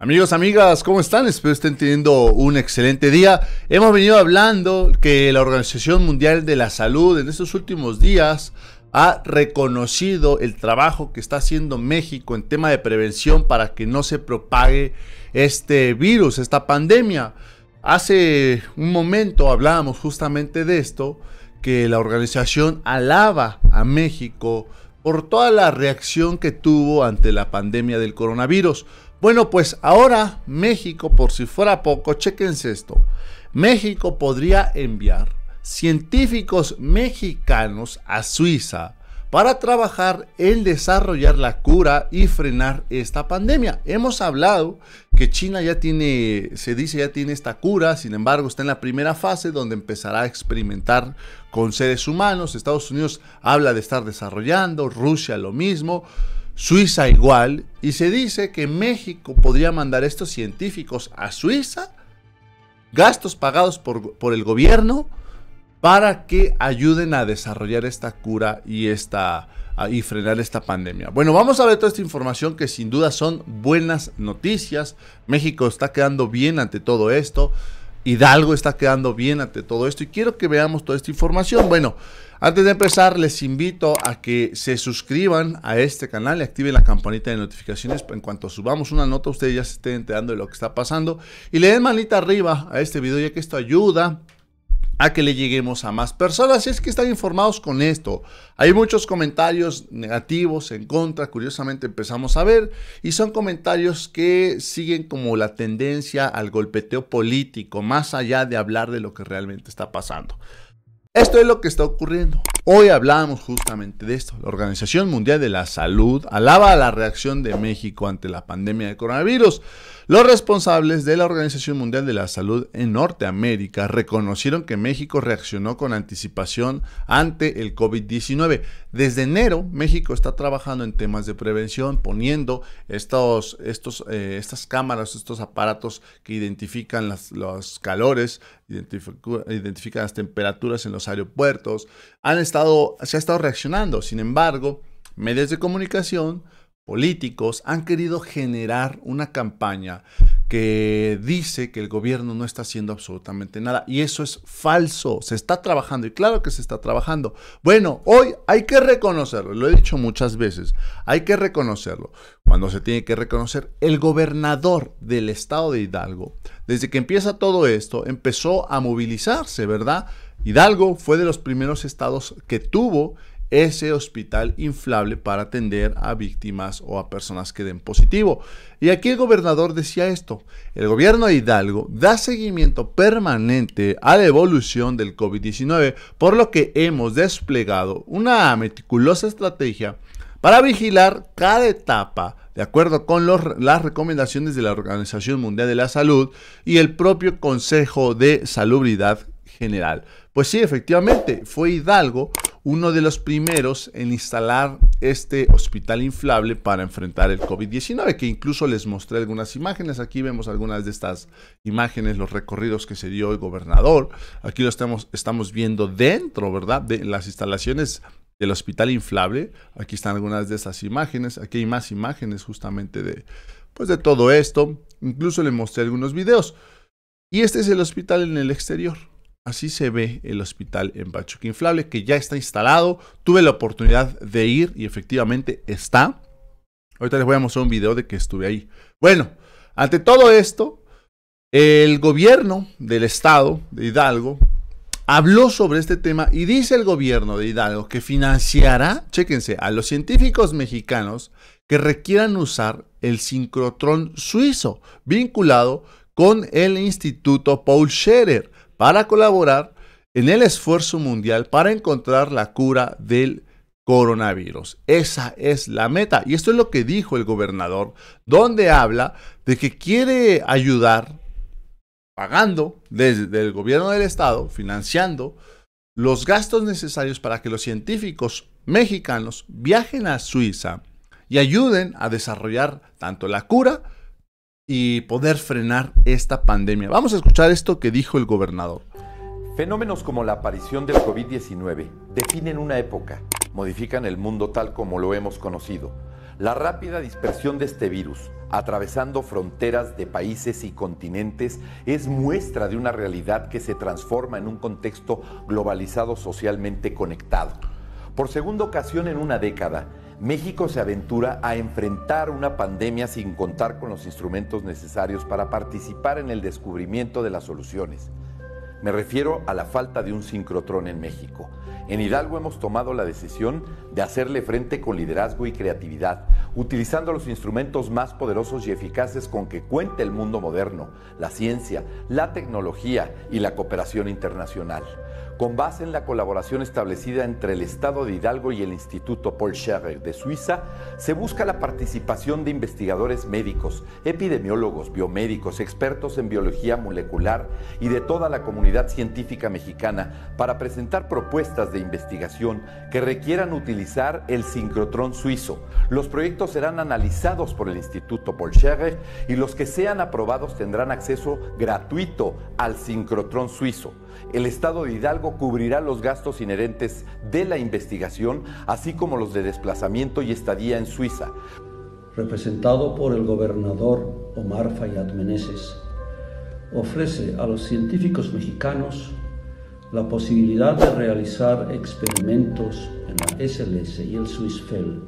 Amigos, amigas, ¿cómo están? Espero estén teniendo un excelente día. Hemos venido hablando que la Organización Mundial de la Salud en estos últimos días ha reconocido el trabajo que está haciendo México en tema de prevención para que no se propague este virus, esta pandemia. Hace un momento hablábamos justamente de esto, que la organización alaba a México por toda la reacción que tuvo ante la pandemia del coronavirus. Bueno, pues ahora México, por si fuera poco, chequense esto. México podría enviar científicos mexicanos a Suiza para trabajar en desarrollar la cura y frenar esta pandemia. Hemos hablado que China ya tiene, se dice ya tiene esta cura, sin embargo está en la primera fase donde empezará a experimentar con seres humanos. Estados Unidos habla de estar desarrollando, Rusia lo mismo. Suiza igual, y se dice que México podría mandar estos científicos a Suiza, gastos pagados por, el gobierno, para que ayuden a desarrollar esta cura y, esta, y frenar esta pandemia. Bueno, vamos a ver toda esta información que sin duda son buenas noticias. México está quedando bien ante todo esto. Hidalgo está quedando bien ante todo esto y quiero que veamos toda esta información. Bueno, antes de empezar, les invito a que se suscriban a este canal y activen la campanita de notificaciones. En cuanto subamos una nota, ustedes ya se estén enterando de lo que está pasando. Y le den manita arriba a este video, ya que esto ayuda a que le lleguemos a más personas. Si es que están informados con esto. Hay muchos comentarios negativos, en contra, curiosamente empezamos a ver, y son comentarios que siguen como la tendencia al golpeteo político, más allá de hablar de lo que realmente está pasando. Esto es lo que está ocurriendo. Hoy hablamos justamente de esto. La Organización Mundial de la Salud alaba la reacción de México ante la pandemia de coronavirus. Los responsables de la Organización Mundial de la Salud en Norteamérica reconocieron que México reaccionó con anticipación ante el COVID-19. Desde enero, México está trabajando en temas de prevención, poniendo estos, estos, eh, estas cámaras, estos aparatos que identifican los calores, identifican las temperaturas en los aeropuertos. Han estado, se ha estado reaccionando. Sin embargo, medios de comunicación políticos han querido generar una campaña que dice que el gobierno no está haciendo absolutamente nada. Y eso es falso. Se está trabajando y claro que se está trabajando. Bueno, hoy hay que reconocerlo. Lo he dicho muchas veces. Hay que reconocerlo. Cuando se tiene que reconocer, el gobernador del estado de Hidalgo, desde que empieza todo esto, empezó a movilizarse, ¿verdad? Hidalgo fue de los primeros estados que tuvo ese hospital inflable para atender a víctimas o a personas que den positivo. Y aquí el gobernador decía esto, el gobierno de Hidalgo da seguimiento permanente a la evolución del COVID-19, por lo que hemos desplegado una meticulosa estrategia para vigilar cada etapa de acuerdo con las recomendaciones de la Organización Mundial de la Salud y el propio Consejo de Salubridad General. Pues sí, efectivamente, fue Hidalgo uno de los primeros en instalar este hospital inflable para enfrentar el COVID-19, que incluso les mostré algunas imágenes. Aquí vemos algunas de estas imágenes, los recorridos que se dio el gobernador. Aquí lo estamos, viendo dentro, ¿verdad? De las instalaciones del hospital inflable. Aquí están algunas de esas imágenes. Aquí hay más imágenes justamente de, pues de todo esto. Incluso les mostré algunos videos. Y este es el hospital en el exterior. Así se ve el hospital en Pachuca Inflable, que ya está instalado. Tuve la oportunidad de ir y efectivamente está. Ahorita les voy a mostrar un video de que estuve ahí. Bueno, ante todo esto, el gobierno del estado de Hidalgo habló sobre este tema y dice el gobierno de Hidalgo que financiará, chéquense, a los científicos mexicanos que requieran usar el sincrotrón suizo vinculado con el Instituto Paul Scherer para colaborar en el esfuerzo mundial para encontrar la cura del coronavirus. Esa es la meta. Y esto es lo que dijo el gobernador, donde habla de que quiere ayudar pagando desde el gobierno del estado, financiando los gastos necesarios para que los científicos mexicanos viajen a Suiza y ayuden a desarrollar tanto la cura y poder frenar esta pandemia. Vamos a escuchar esto que dijo el gobernador. Fenómenos como la aparición del COVID-19 definen una época, modifican el mundo tal como lo hemos conocido. La rápida dispersión de este virus, atravesando fronteras de países y continentes, es muestra de una realidad que se transforma en un contexto globalizado socialmente conectado. Por segunda ocasión en una década, México se aventura a enfrentar una pandemia sin contar con los instrumentos necesarios para participar en el descubrimiento de las soluciones. Me refiero a la falta de un sincrotrón en México. En Hidalgo hemos tomado la decisión de hacerle frente con liderazgo y creatividad, utilizando los instrumentos más poderosos y eficaces con que cuenta el mundo moderno, la ciencia, la tecnología y la cooperación internacional. Con base en la colaboración establecida entre el Estado de Hidalgo y el Instituto Paul Scherrer de Suiza, se busca la participación de investigadores médicos, epidemiólogos, biomédicos, expertos en biología molecular y de toda la comunidad científica mexicana para presentar propuestas de investigación que requieran utilizar el sincrotrón suizo. Los proyectos serán analizados por el Instituto Scherrer y los que sean aprobados tendrán acceso gratuito al sincrotrón suizo. El Estado de Hidalgo cubrirá los gastos inherentes de la investigación, así como los de desplazamiento y estadía en Suiza. Representado por el gobernador Omar Fayad Meneses, ofrece a los científicos mexicanos la posibilidad de realizar experimentos en la SLS y el SwissFEL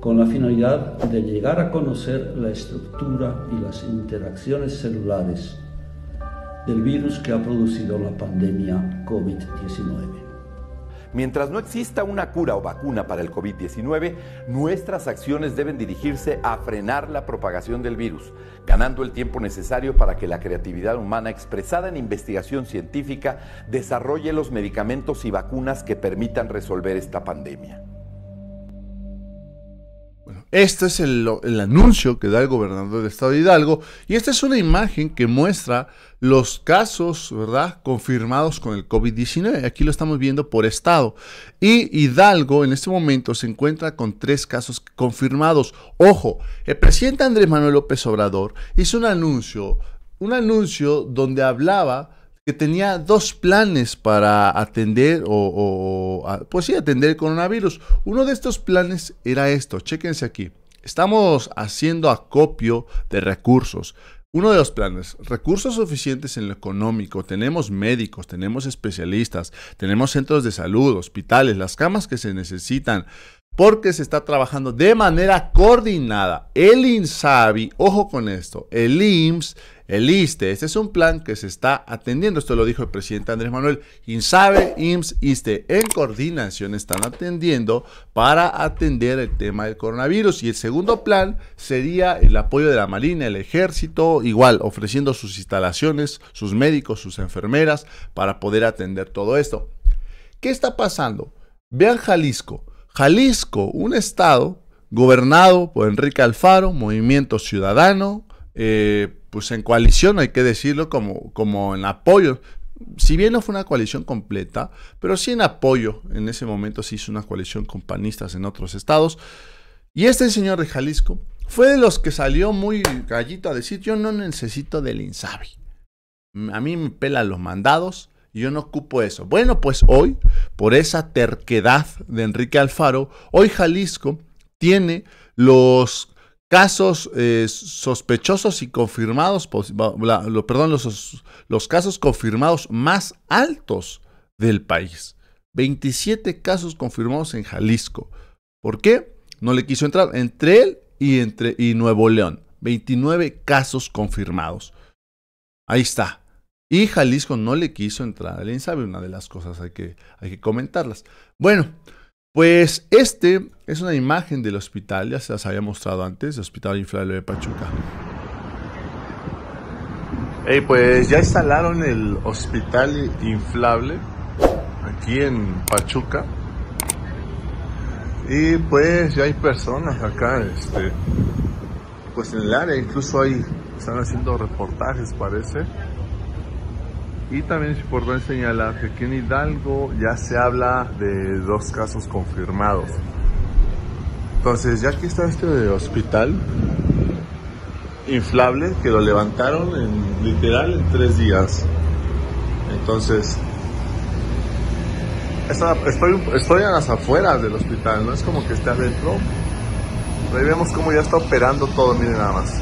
con la finalidad de llegar a conocer la estructura y las interacciones celulares del virus que ha producido la pandemia COVID-19. Mientras no exista una cura o vacuna para el COVID-19, nuestras acciones deben dirigirse a frenar la propagación del virus, ganando el tiempo necesario para que la creatividad humana expresada en investigación científica desarrolle los medicamentos y vacunas que permitan resolver esta pandemia. Este es el, anuncio que da el gobernador del estado de Hidalgo y esta es una imagen que muestra los casos, ¿verdad?, confirmados con el COVID-19. Aquí lo estamos viendo por estado. Y Hidalgo en este momento se encuentra con tres casos confirmados. Ojo, el presidente Andrés Manuel López Obrador hizo un anuncio, un anuncio donde hablaba que tenía dos planes para atender o, pues sí, atender el coronavirus. Uno de estos planes era esto, chéquense aquí. Estamos haciendo acopio de recursos. Uno de los planes, recursos suficientes en lo económico, tenemos médicos, tenemos especialistas, tenemos centros de salud, hospitales, las camas que se necesitan, porque se está trabajando de manera coordinada. El INSABI, ojo con esto, el IMSS, el ISTE, este es un plan que se está atendiendo, esto lo dijo el presidente Andrés Manuel, INSABE, IMSS, ISTE, en coordinación están atendiendo para atender el tema del coronavirus. Y el segundo plan sería el apoyo de la Marina, el Ejército, igual, ofreciendo sus instalaciones, sus médicos, sus enfermeras, para poder atender todo esto. ¿Qué está pasando? Vean Jalisco. Jalisco, un estado gobernado por Enrique Alfaro, Movimiento Ciudadano, eh, pues en coalición, hay que decirlo, como, como en apoyo. Si bien no fue una coalición completa, pero sí en apoyo. En ese momento se hizo una coalición con panistas en otros estados. Y este señor de Jalisco fue de los que salió muy gallito a decir, yo no necesito del INSABI. A mí me pelan los mandados, yo no ocupo eso. Bueno, pues hoy, por esa terquedad de Enrique Alfaro, hoy Jalisco tiene los casos eh, sospechosos y confirmados, perdón, los, casos confirmados más altos del país. 27 casos confirmados en Jalisco. ¿Por qué? No le quiso entrar entre él y, entre, y Nuevo León. 29 casos confirmados. Ahí está. Y Jalisco no le quiso entrar al sabe una de las cosas hay que, hay que comentarlas. Bueno, pues este es una imagen del hospital, ya se las había mostrado antes, Hospital Inflable de Pachuca. Hey, pues ya instalaron el hospital inflable aquí en Pachuca. Y pues ya hay personas acá, este, pues en el área, incluso hay... están haciendo reportajes parece. Y también es importante señalar que aquí en Hidalgo ya se habla de dos casos confirmados. Entonces, ya aquí está este hospital inflable, que lo levantaron en, literal tres días. Entonces, estoy, estoy a las afueras del hospital, no es como que esté adentro. Ahí vemos cómo ya está operando todo, miren nada más.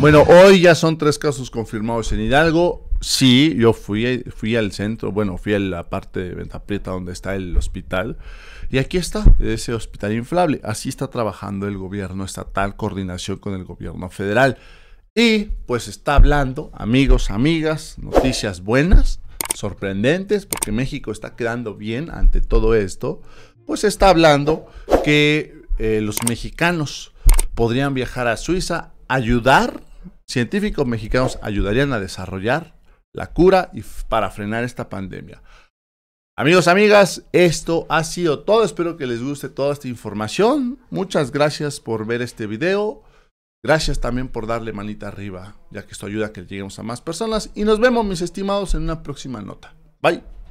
Bueno, hoy ya son tres casos confirmados en Hidalgo. Sí, yo fui, fui al centro, bueno, fui a la parte de Venta Prieta donde está el hospital. Y aquí está, ese hospital inflable. Así está trabajando el gobierno estatal, coordinación con el gobierno federal. Y pues está hablando, amigos, amigas, noticias buenas, sorprendentes, porque México está quedando bien ante todo esto. Pues está hablando que eh, los mexicanos podrían viajar a Suiza, ayudar, científicos mexicanos ayudarían a desarrollar la cura y para frenar esta pandemia. Amigos, amigas, esto ha sido todo. Espero que les guste toda esta información. Muchas gracias por ver este video. Gracias también por darle manita arriba, ya que esto ayuda a que lleguemos a más personas. Y nos vemos, mis estimados, en una próxima nota. Bye.